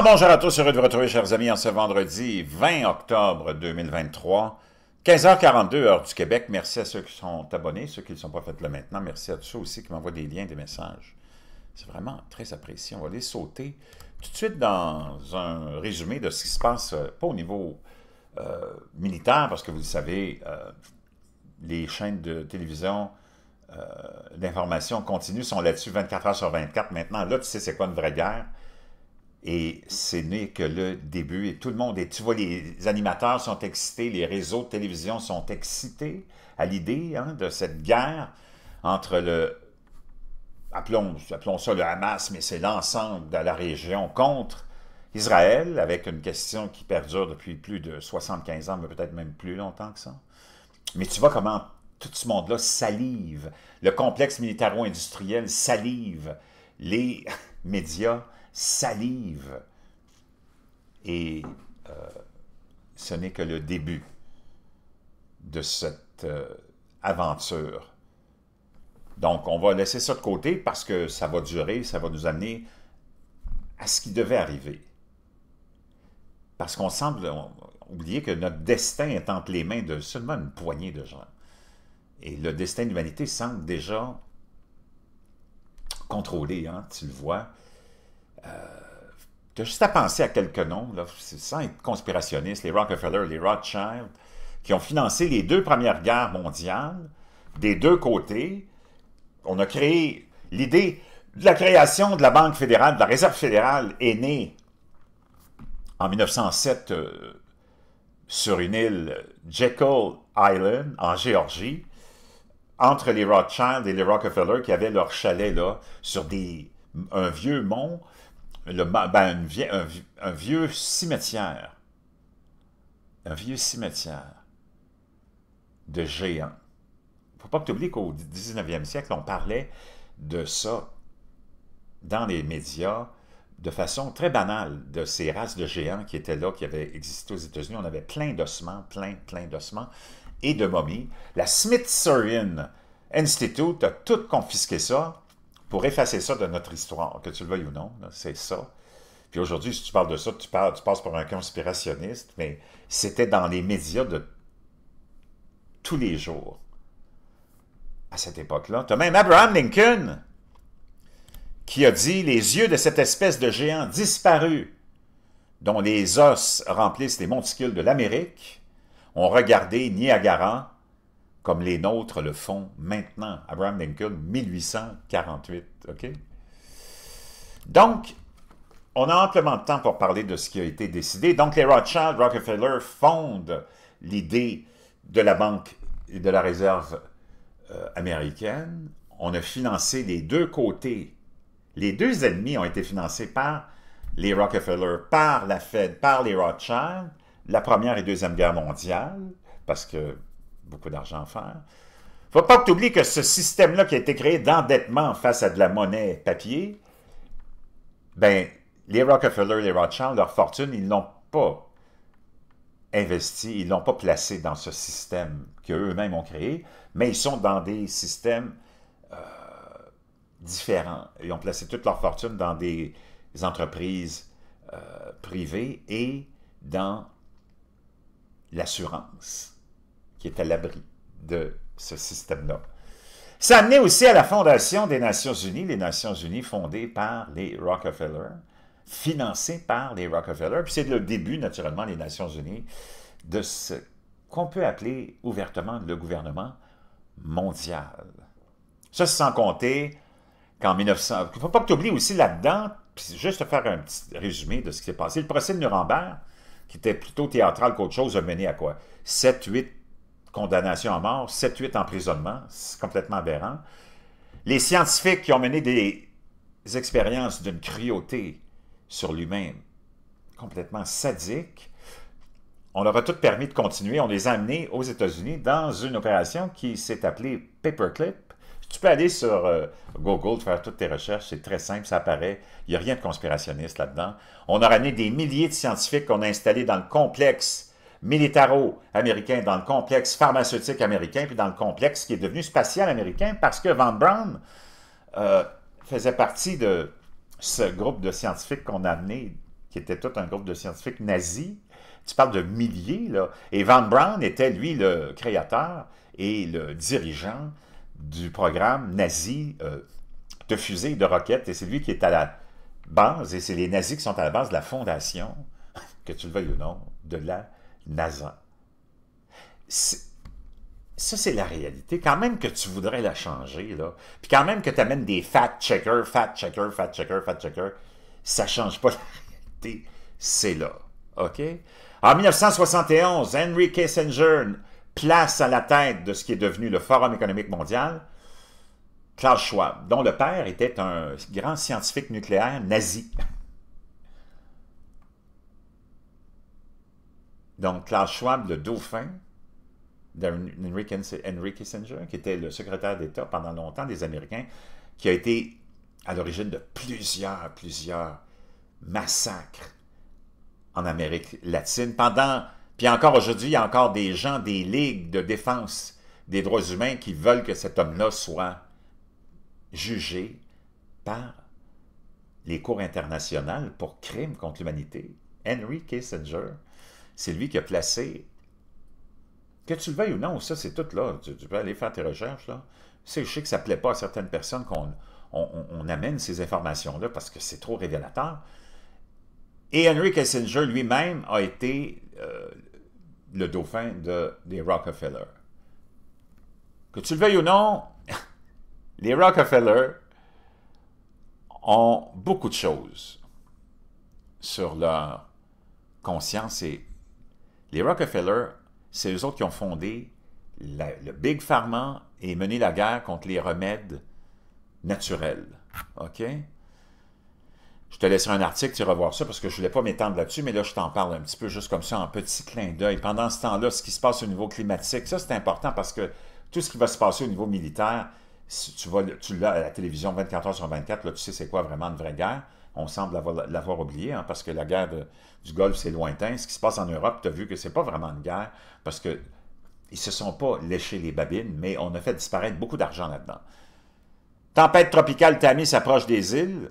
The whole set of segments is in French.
bonjour à tous, heureux de vous retrouver chers amis en ce vendredi 20 octobre 2023, 15h42 heure du Québec. Merci à ceux qui sont abonnés, ceux qui ne sont pas faites le maintenant. Merci à tous ceux aussi qui m'envoient des liens, des messages. C'est vraiment très apprécié. On va aller sauter tout de suite dans un résumé de ce qui se passe, euh, pas au niveau euh, militaire, parce que vous le savez, euh, les chaînes de télévision d'information continue sont là-dessus 24 h sur 24 maintenant. Là, tu sais c'est quoi une vraie guerre. Et ce n'est que le début. Et tout le monde, et tu vois, les animateurs sont excités, les réseaux de télévision sont excités à l'idée hein, de cette guerre entre le, appelons, appelons ça le Hamas, mais c'est l'ensemble de la région contre Israël, avec une question qui perdure depuis plus de 75 ans, mais peut-être même plus longtemps que ça. Mais tu vois comment tout ce monde-là salive. Le complexe militaro-industriel salive. Les médias salive. Et euh, ce n'est que le début de cette euh, aventure. Donc, on va laisser ça de côté parce que ça va durer, ça va nous amener à ce qui devait arriver. Parce qu'on semble oublier que notre destin est entre les mains de seulement une poignée de gens. Et le destin de l'humanité semble déjà contrôlé, hein, tu le vois. Euh, tu as juste à penser à quelques noms, là, sans être conspirationniste, les Rockefeller, les Rothschild, qui ont financé les deux premières guerres mondiales des deux côtés. On a créé l'idée de la création de la Banque fédérale, de la Réserve fédérale est née en 1907 euh, sur une île Jekyll Island, en Géorgie, entre les Rothschild et les Rockefeller qui avaient leur chalet là, sur des, un vieux mont le, ben, un, vieux cimetière. Un vieux cimetière de géants. Il ne faut pas que tu oublies qu'au 19e siècle, on parlait de ça dans les médias de façon très banale, de ces races de géants qui étaient là, qui avaient existé aux États-Unis. On avait plein d'ossements, plein, plein d'ossements et de momies. La Smithsonian Institute a tout confisqué ça pour effacer ça de notre histoire, que tu le veuilles ou non, c'est ça. Puis aujourd'hui, si tu parles de ça, tu, parles, passes pour un conspirationniste, mais c'était dans les médias de tous les jours à cette époque-là. Tu as même Abraham Lincoln qui a dit « Les yeux de cette espèce de géant disparu, dont les os remplissent les monticules de l'Amérique, ont regardé Niagara comme les nôtres le font maintenant. Abraham Lincoln, 1848. OK? Donc, on a amplement de temps pour parler de ce qui a été décidé. Donc, les Rothschild, Rockefeller fondent l'idée de la Banque et de la Réserve euh, américaine. On a financé des deux côtés. Les deux ennemis ont été financés par les Rockefeller, par la Fed, par les Rothschild, la Première et Deuxième Guerre mondiale, parce que beaucoup d'argent à faire. Faut pas que tu oublies que ce système-là qui a été créé d'endettement face à de la monnaie papier, ben, les Rockefeller, les Rothschild, leur fortune, ils l'ont pas investi, ils l'ont pas placé dans ce système qu'eux-mêmes ont créé, mais ils sont dans des systèmes euh, différents. Ils ont placé toute leur fortune dans des entreprises euh, privées et dans l'assurance qui est à l'abri de ce système-là. Ça amenait aussi à la fondation des Nations Unies, les Nations Unies fondées par les Rockefeller, financées par les Rockefeller. Puis c'est le début, naturellement, des Nations Unies, de ce qu'on peut appeler ouvertement le gouvernement mondial. Ça, sans compter qu'en 1900... Il ne faut pas que tu oublies aussi là-dedans, puis juste faire un petit résumé de ce qui s'est passé. Le procès de Nuremberg, qui était plutôt théâtral qu'autre chose, a mené à quoi? 7, 8 condamnation à mort, 7-8 emprisonnements, c'est complètement aberrant. Les scientifiques qui ont mené des expériences d'une cruauté sur lui-même, complètement sadique, on leur a tout permis de continuer. On les a amenés aux États-Unis dans une opération qui s'est appelée Paperclip. Tu peux aller sur euh, Google, faire toutes tes recherches, c'est très simple, ça apparaît. Il n'y a rien de conspirationniste là-dedans. On a ramené des milliers de scientifiques qu'on a installés dans le complexe militaro-américain, dans le complexe pharmaceutique américain, puis dans le complexe qui est devenu spatial américain, parce que Van Braun euh, faisait partie de ce groupe de scientifiques qu'on a amené, qui était tout un groupe de scientifiques nazis. Tu parles de milliers, là. Et Van Braun était, lui, le créateur et le dirigeant du programme nazi euh, de fusées de roquettes. Et c'est lui qui est à la base, et c'est les nazis qui sont à la base de la fondation, que tu le veuilles ou non, de la Nasa, Ça, c'est la réalité. Quand même que tu voudrais la changer, là, puis quand même que tu amènes des fat checkers fat checker, fat checker, fat checker, ça ne change pas la réalité. C'est là. OK? En 1971, Henry Kissinger place à la tête de ce qui est devenu le Forum économique mondial Klaus Schwab, dont le père était un grand scientifique nucléaire nazi. Donc, Klaus Schwab, le dauphin d'Henry Kissinger, qui était le secrétaire d'État pendant longtemps des Américains, qui a été à l'origine de plusieurs, plusieurs massacres en Amérique latine. Pendant, puis encore aujourd'hui, il y a encore des gens, des ligues de défense des droits humains qui veulent que cet homme-là soit jugé par les cours internationales pour crimes contre l'humanité. Henry Kissinger, c'est lui qui a placé. Que tu le veuilles ou non, ça, c'est tout là. Tu, peux aller faire tes recherches, là. je sais que ça ne plaît pas à certaines personnes qu'on on, amène ces informations-là parce que c'est trop révélateur. Et Henry Kissinger lui-même a été euh, le dauphin des Rockefeller. Que tu le veuilles ou non, les Rockefeller ont beaucoup de choses sur leur conscience et les Rockefeller, c'est eux autres qui ont fondé le Big Pharma et mené la guerre contre les remèdes naturels. OK? Je te laisserai un article, tu vas voir ça, parce que je ne voulais pas m'étendre là-dessus, mais là, je t'en parle un petit peu, juste comme ça, en petit clin d'œil. Pendant ce temps-là, ce qui se passe au niveau climatique, ça, c'est important parce que tout ce qui va se passer au niveau militaire, si tu vas, tu l'as à la télévision 24 heures sur 24, là, tu sais c'est quoi vraiment une vraie guerre on semble l'avoir oublié, hein, parce que la guerre du Golfe, c'est lointain. Ce qui se passe en Europe, tu as vu que c'est pas vraiment une guerre, parce qu'ils ne se sont pas léchés les babines, mais on a fait disparaître beaucoup d'argent là-dedans. Tempête tropicale Tammy s'approche des îles,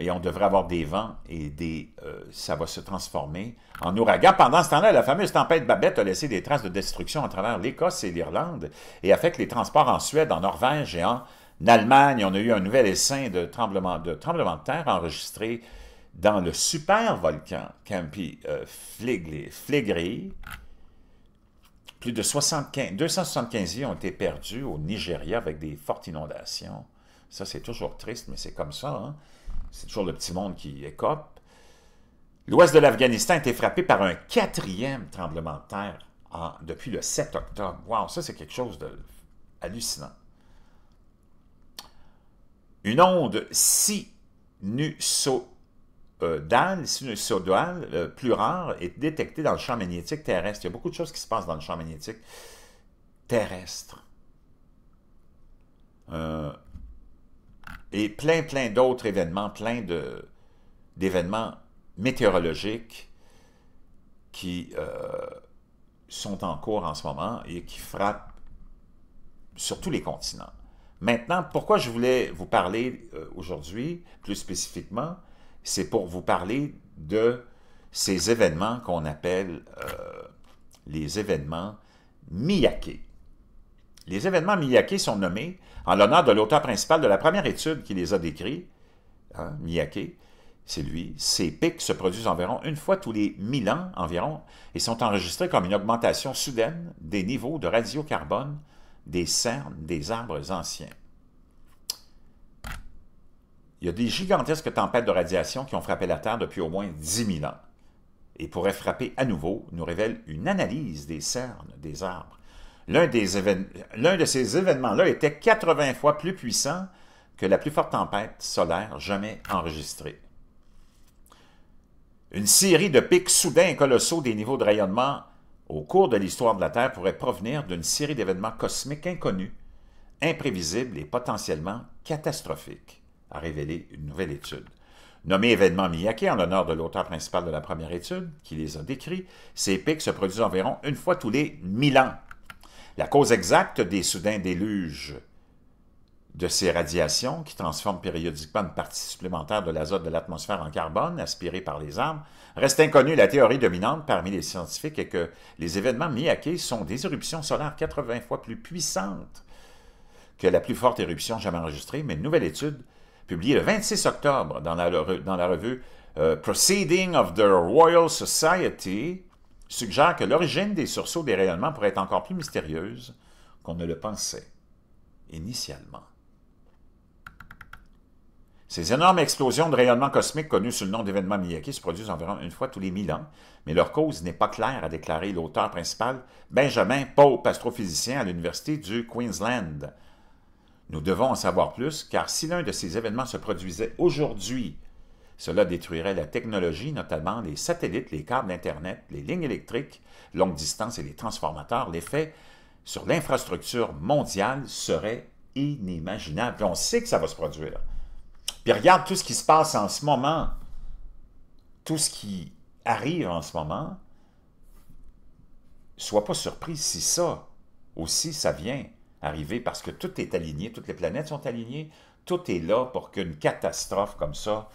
et on devrait avoir des vents, et des, euh, ça va se transformer en ouragan. Pendant ce temps-là, la fameuse tempête Babette a laissé des traces de destruction à travers l'Écosse et l'Irlande, et affecte les transports en Suède, en Norvège et en en Allemagne, on a eu un nouvel essaim de tremblement de, tremblement terre enregistré dans le super volcan Campi euh, Plus de 275 vies ont été perdues au Nigeria avec des fortes inondations. Ça, c'est toujours triste, mais c'est comme ça. Hein. C'est toujours le petit monde qui écope. L'ouest de l'Afghanistan a été frappé par un quatrième tremblement de terre depuis le 7 octobre. Wow, ça, c'est quelque chose de hallucinant. Une onde sinusoidale, euh, plus rare, est détectée dans le champ magnétique terrestre. Il y a beaucoup de choses qui se passent dans le champ magnétique terrestre. Euh, et plein, plein d'autres événements, plein d'événements météorologiques qui euh, sont en cours en ce moment et qui frappent sur tous les continents. Maintenant, pourquoi je voulais vous parler euh, aujourd'hui, plus spécifiquement, c'est pour vous parler de ces événements qu'on appelle euh, les événements Miyake. Les événements Miyake sont nommés en l'honneur de l'auteur principal de la première étude qui les a décrits, hein, Miyake, c'est lui. Ces pics se produisent environ une fois tous les 1000 ans environ et sont enregistrés comme une augmentation soudaine des niveaux de radiocarbone des cernes des arbres anciens. Il y a des gigantesques tempêtes de radiation qui ont frappé la Terre depuis au moins 10 000 ans et pourraient frapper à nouveau, nous révèle une analyse des cernes des arbres. L'un de ces événements-là était 80 fois plus puissant que la plus forte tempête solaire jamais enregistrée. Une série de pics soudains et colossaux des niveaux de rayonnement au cours de l'histoire de la Terre pourrait provenir d'une série d'événements cosmiques inconnus, imprévisibles et potentiellement catastrophiques, a révélé une nouvelle étude. Nommé événement Miyake en l'honneur de l'auteur principal de la première étude, qui les a décrits, ces pics se produisent environ une fois tous les mille ans. La cause exacte des soudains déluges de ces radiations qui transforment périodiquement une partie supplémentaire de l'azote de l'atmosphère en carbone aspiré par les arbres, reste inconnue la théorie dominante parmi les scientifiques et que les événements miyakés sont des éruptions solaires 80 fois plus puissantes que la plus forte éruption jamais enregistrée, mais une nouvelle étude publiée le 26 octobre dans la, revue Proceedings euh, Proceeding of the Royal Society suggère que l'origine des sursauts des rayonnements pourrait être encore plus mystérieuse qu'on ne le pensait initialement. Ces énormes explosions de rayonnement cosmique connues sous le nom d'événements Miyaki, se produisent environ une fois tous les mille ans, mais leur cause n'est pas claire, a déclaré l'auteur principal Benjamin Pope, astrophysicien à l'Université du Queensland. Nous devons en savoir plus, car si l'un de ces événements se produisait aujourd'hui, cela détruirait la technologie, notamment les satellites, les câbles Internet, les lignes électriques, longue distance et les transformateurs. L'effet sur l'infrastructure mondiale serait inimaginable. On sait que ça va se produire. Puis regarde tout ce qui se passe en ce moment, tout ce qui arrive en ce moment, sois pas surpris si ça aussi, ça vient arriver parce que tout est aligné, toutes les planètes sont alignées, tout est là pour qu'une catastrophe comme ça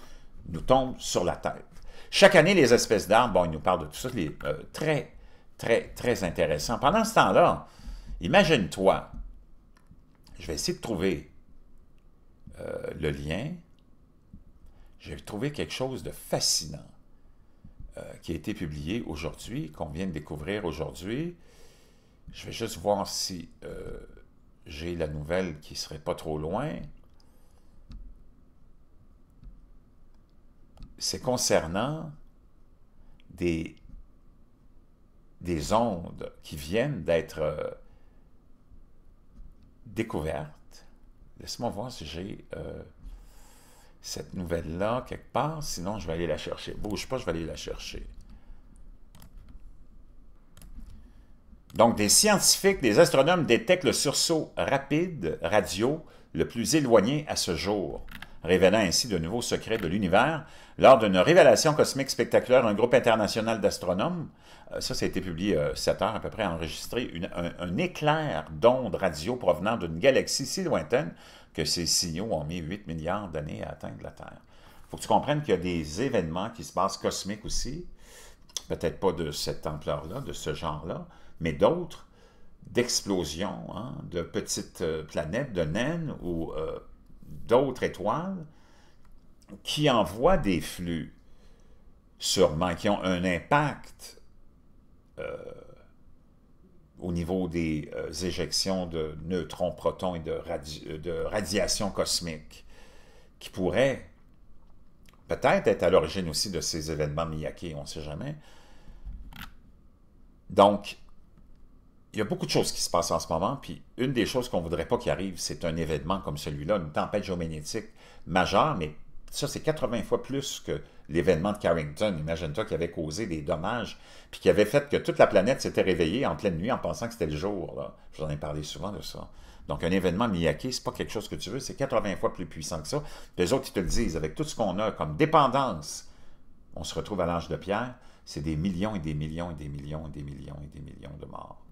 nous tombe sur la tête. Chaque année, les espèces d'arbres, bon, ils nous parlent de tout ça, euh, très, très, très intéressant. Pendant ce temps-là, imagine-toi, je vais essayer de trouver euh, le lien, j'ai trouvé quelque chose de fascinant euh, qui a été publié aujourd'hui, qu'on vient de découvrir aujourd'hui. Je vais juste voir si euh, j'ai la nouvelle qui ne serait pas trop loin. C'est concernant des, des ondes qui viennent d'être découvertes Laisse-moi voir si j'ai euh, cette nouvelle-là quelque part. Sinon, je vais aller la chercher. Bouge pas, je vais aller la chercher. Donc, des scientifiques, des astronomes détectent le sursaut rapide radio le plus éloigné à ce jour révélant ainsi de nouveaux secrets de l'univers. Lors d'une révélation cosmique spectaculaire, un groupe international d'astronomes, euh, ça, ça a été publié 7 euh, heures à peu près, enregistré un, éclair d'ondes radio provenant d'une galaxie si lointaine que ces signaux ont mis 8 milliards d'années à atteindre la Terre. Il faut que tu comprennes qu'il y a des événements qui se passent cosmiques aussi, peut-être pas de cette ampleur-là, de ce genre-là, mais d'autres, d'explosions, hein, de petites euh, planètes, de naines ou d'autres étoiles qui envoient des flux, sûrement, qui ont un impact euh, au niveau des euh, éjections de neutrons, protons et de, de radiation cosmique, qui pourraient peut-être être à l'origine aussi de ces événements Miyake, on ne sait jamais. Donc, il y a beaucoup de choses qui se passent en ce moment, puis une des choses qu'on ne voudrait pas qu'il arrive, c'est un événement comme celui-là, une tempête géomagnétique majeure, mais ça, c'est 80 fois plus que l'événement de Carrington. Imagine-toi qui avait causé des dommages, puis qui avait fait que toute la planète s'était réveillée en pleine nuit en pensant que c'était le jour. J'en Je vous ai parlé souvent de ça. Donc, un événement Miyake, c'est pas quelque chose que tu veux, c'est 80 fois plus puissant que ça. Les autres, ils te le disent, avec tout ce qu'on a comme dépendance, on se retrouve à l'âge de pierre, c'est des millions et des millions et des millions et des millions et des millions de morts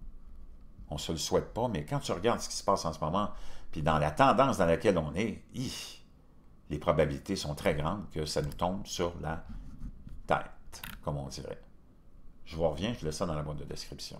on ne se le souhaite pas, mais quand tu regardes ce qui se passe en ce moment, puis dans la tendance dans laquelle on est, les probabilités sont très grandes que ça nous tombe sur la tête, comme on dirait. Je vous reviens, je laisse ça dans la boîte de description.